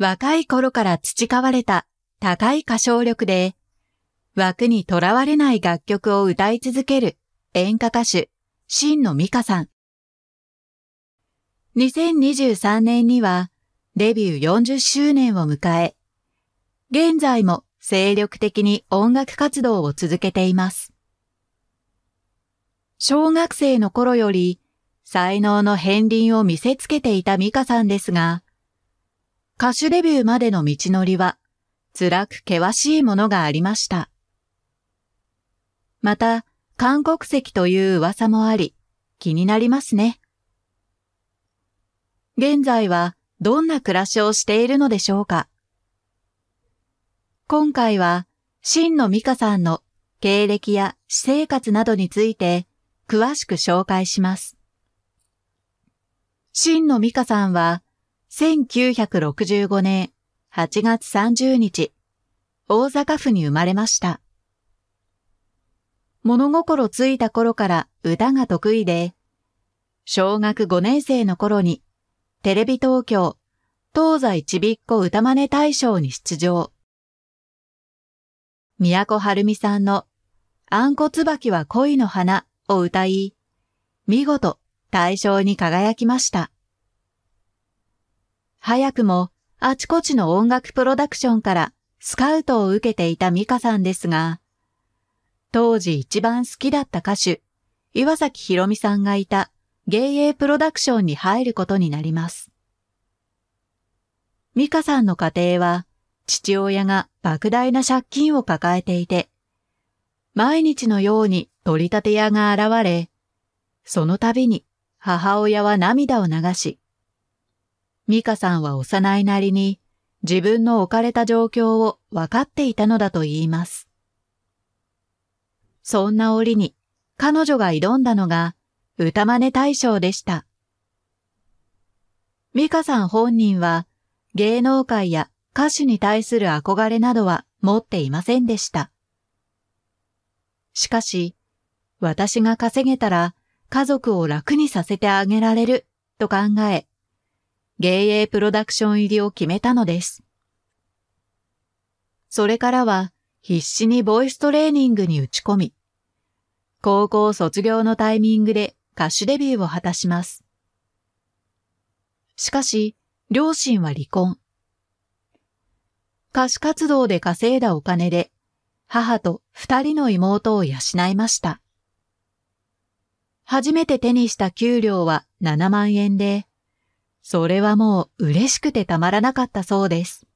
若い頃から培われた高い歌唱力で、枠にとらわれない楽曲を歌い続ける演歌歌手、真野美香さん。2023年にはデビュー40周年を迎え、現在も精力的に音楽活動を続けています。小学生の頃より才能の片鱗を見せつけていた美香さんですが、歌手デビューまでの道のりは、辛く険しいものがありました。また、韓国籍という噂もあり、気になりますね。現在はどんな暮らしをしているのでしょうか今回は、真野美香さんの経歴や私生活などについて詳しく紹介します。真野美香さんは1965年8月30日、大阪府に生まれました。物心ついた頃から歌が得意で、小学5年生の頃にテレビ東京東西ちびっこ歌真似大賞に出場。宮古春美さんのあんこ椿は恋の花を歌い、見事大賞に輝きました。早くもあちこちの音楽プロダクションからスカウトを受けていたミカさんですが、当時一番好きだった歌手、岩崎宏美さんがいた芸影プロダクションに入ることになります。ミカさんの家庭は父親が莫大な借金を抱えていて、毎日のように取り立て屋が現れ、その度に母親は涙を流し、美香さんは幼いなりに自分の置かれた状況を分かっていたのだと言います。そんな折に彼女が挑んだのが歌真似大賞でした。美香さん本人は芸能界や歌手に対する憧れなどは持っていませんでした。しかし、私が稼げたら家族を楽にさせてあげられると考え、芸営プロダクション入りを決めたのです。それからは必死にボイストレーニングに打ち込み、高校卒業のタイミングで歌手デビューを果たします。しかし、両親は離婚。歌手活動で稼いだお金で、母と二人の妹を養いました。初めて手にした給料は7万円で、それはもう嬉しくてたまらなかったそうです。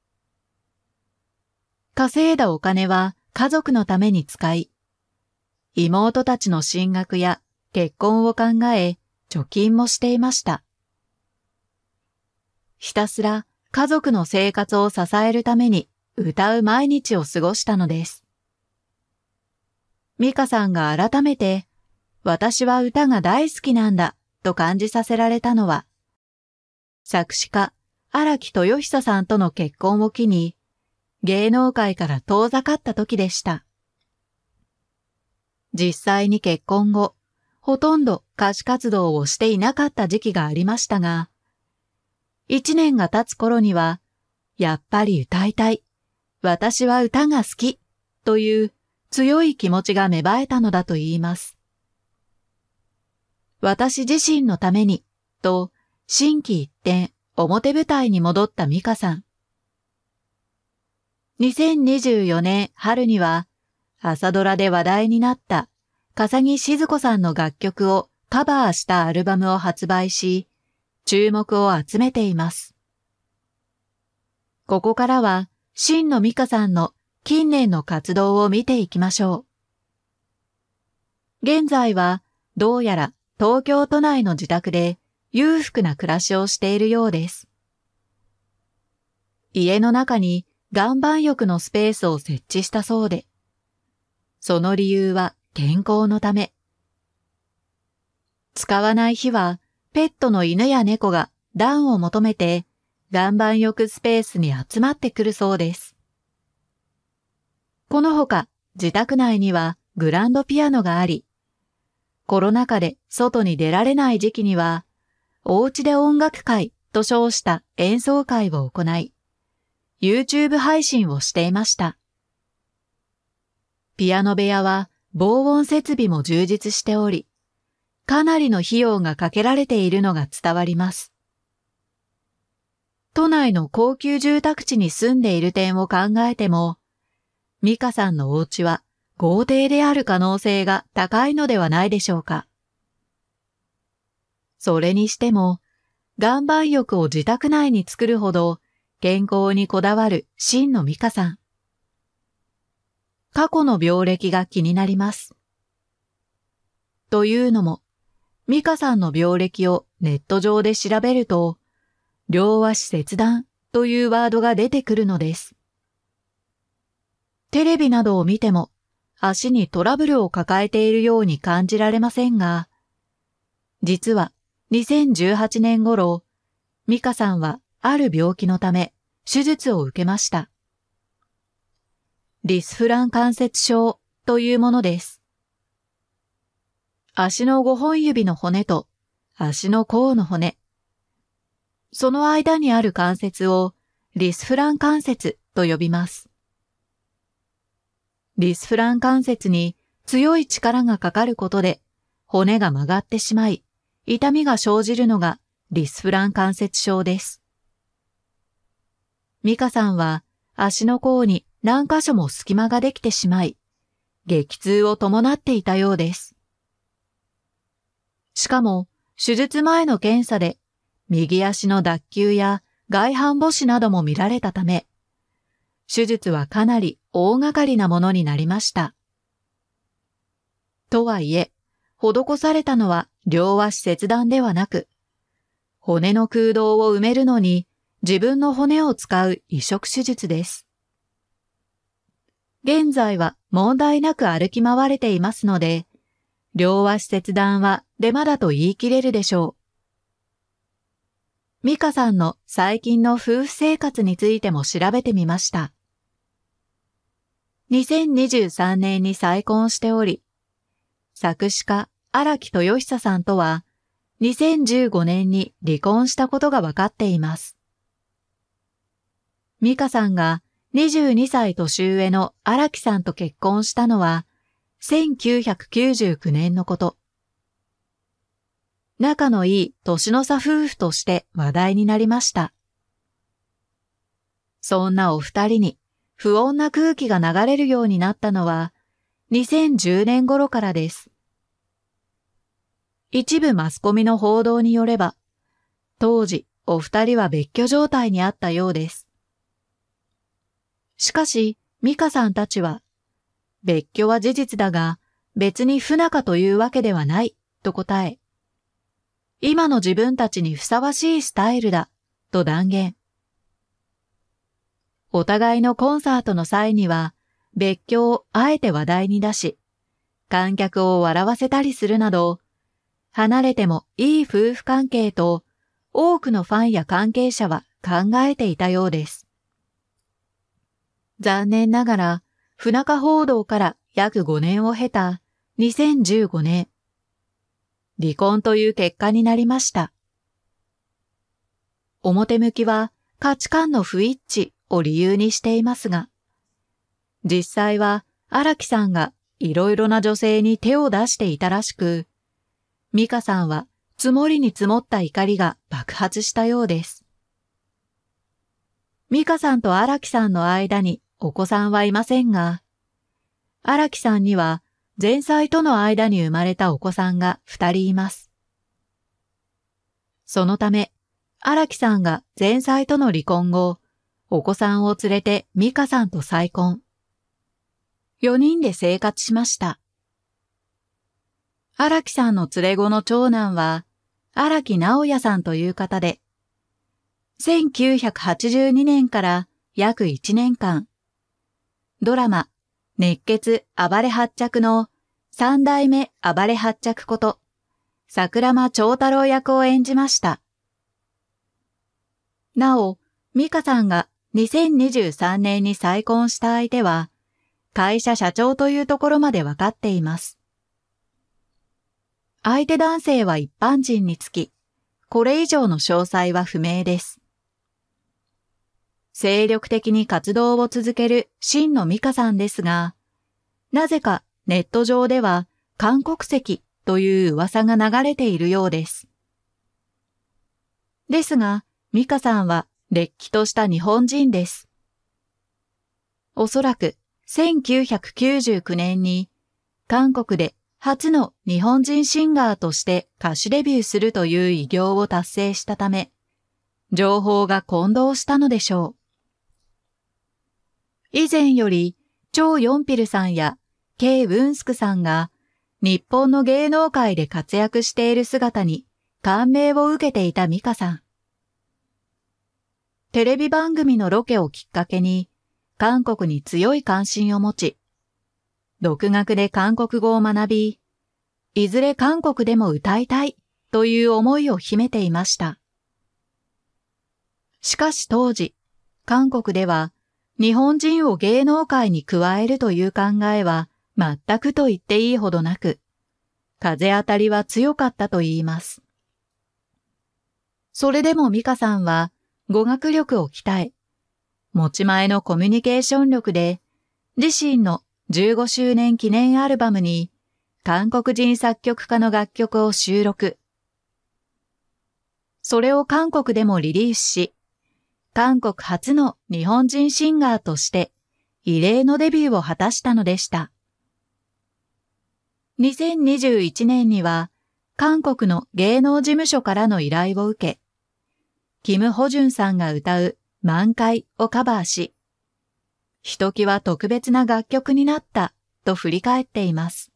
稼いだお金は家族のために使い、妹たちの進学や結婚を考え、貯金もしていました。ひたすら家族の生活を支えるために歌う毎日を過ごしたのです。美香さんが改めて、私は歌が大好きなんだと感じさせられたのは、作詞家、荒木豊久さんとの結婚を機に、芸能界から遠ざかった時でした。実際に結婚後、ほとんど歌手活動をしていなかった時期がありましたが、一年が経つ頃には、やっぱり歌いたい、私は歌が好き、という強い気持ちが芽生えたのだと言います。私自身のために、と、新規一転、表舞台に戻った美香さん。2024年春には、朝ドラで話題になった笠木静子さんの楽曲をカバーしたアルバムを発売し、注目を集めています。ここからは、真の美香さんの近年の活動を見ていきましょう。現在は、どうやら東京都内の自宅で裕福な暮らしをしているようです。家の中に岩盤浴のスペースを設置したそうで、その理由は健康のため。使わない日はペットの犬や猫が暖を求めて岩盤浴スペースに集まってくるそうです。このほか自宅内にはグランドピアノがあり、コロナ禍で外に出られない時期にはおうちで音楽会と称した演奏会を行い、YouTube 配信をしていました。ピアノ部屋は防音設備も充実しており、かなりの費用がかけられているのが伝わります。都内の高級住宅地に住んでいる点を考えても、美香さんのお家は豪邸である可能性が高いのではないでしょうか。それにしても、岩盤浴を自宅内に作るほど、健康にこだわる真の美香さん。過去の病歴が気になります。というのも、美香さんの病歴をネット上で調べると、両足切断というワードが出てくるのです。テレビなどを見ても、足にトラブルを抱えているように感じられませんが、実は2018年頃、ミカさんはある病気のため手術を受けました。リスフラン関節症というものです。足の5本指の骨と足の甲の骨。その間にある関節をリスフラン関節と呼びます。リスフラン関節に強い力がかかることで骨が曲がってしまい、痛みが生じるのがリスフラン関節症です。ミカさんは足の甲に何箇所も隙間ができてしまい、激痛を伴っていたようです。しかも、手術前の検査で、右足の脱臼や外反母趾なども見られたため、手術はかなり大掛かりなものになりました。とはいえ、施されたのは両足切断ではなく、骨の空洞を埋めるのに自分の骨を使う移植手術です。現在は問題なく歩き回れていますので、両足切断はデマだと言い切れるでしょう。ミカさんの最近の夫婦生活についても調べてみました。2023年に再婚しており、作詞家、荒木豊久さんとは、2015年に離婚したことが分かっています。美香さんが22歳年上の荒木さんと結婚したのは、1999年のこと。仲のいい年の差夫婦として話題になりました。そんなお二人に不穏な空気が流れるようになったのは2010年頃からです。一部マスコミの報道によれば、当時お二人は別居状態にあったようです。しかし、美香さんたちは、別居は事実だが、別に不仲というわけではない、と答え、今の自分たちにふさわしいスタイルだ、と断言。お互いのコンサートの際には、別居をあえて話題に出し、観客を笑わせたりするなど、離れてもいい夫婦関係と多くのファンや関係者は考えていたようです。残念ながら、不仲報道から約5年を経た2015年、離婚という結果になりました。表向きは価値観の不一致を理由にしていますが、実際は荒木さんが色々な女性に手を出していたらしく、美香さんは積もりに積もった怒りが爆発したようです。美香さんと荒木さんの間にお子さんはいませんが、荒木さんには前妻との間に生まれたお子さんが二人います。そのため、荒木さんが前妻との離婚後、お子さんを連れて美香さんと再婚。4人で生活しました。荒木さんの連れ子の長男は、荒木直也さんという方で、1982年から約1年間、ドラマ、熱血暴れ発着の三代目暴れ発着こと、桜間長太郎役を演じました。なお、美香さんが2023年に再婚した相手は、会社社長というところまで分かっています。相手男性は一般人につき、これ以上の詳細は不明です。精力的に活動を続ける真の美香さんですが、なぜかネット上では韓国籍という噂が流れているようです。ですが、美香さんはれっきとした日本人です。おそらく1999年に韓国で初の日本人シンガーとして歌手デビューするという偉業を達成したため、情報が混同したのでしょう。以前より、ウ・ヨンピルさんやケイ・ウンスクさんが日本の芸能界で活躍している姿に感銘を受けていたミカさん。テレビ番組のロケをきっかけに韓国に強い関心を持ち、独学で韓国語を学び、いずれ韓国でも歌いたいという思いを秘めていました。しかし当時、韓国では日本人を芸能界に加えるという考えは全くと言っていいほどなく、風当たりは強かったと言います。それでも美香さんは語学力を鍛え、持ち前のコミュニケーション力で自身の15周年記念アルバムに韓国人作曲家の楽曲を収録。それを韓国でもリリースし、韓国初の日本人シンガーとして異例のデビューを果たしたのでした。2021年には韓国の芸能事務所からの依頼を受け、キム・ホジュンさんが歌う満開をカバーし、ひときわ特別な楽曲になったと振り返っています。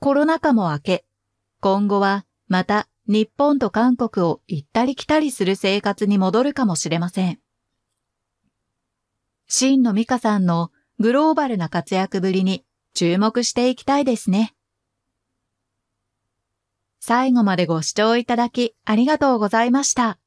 コロナ禍も明け、今後はまた日本と韓国を行ったり来たりする生活に戻るかもしれません。真野美香さんのグローバルな活躍ぶりに注目していきたいですね。最後までご視聴いただきありがとうございました。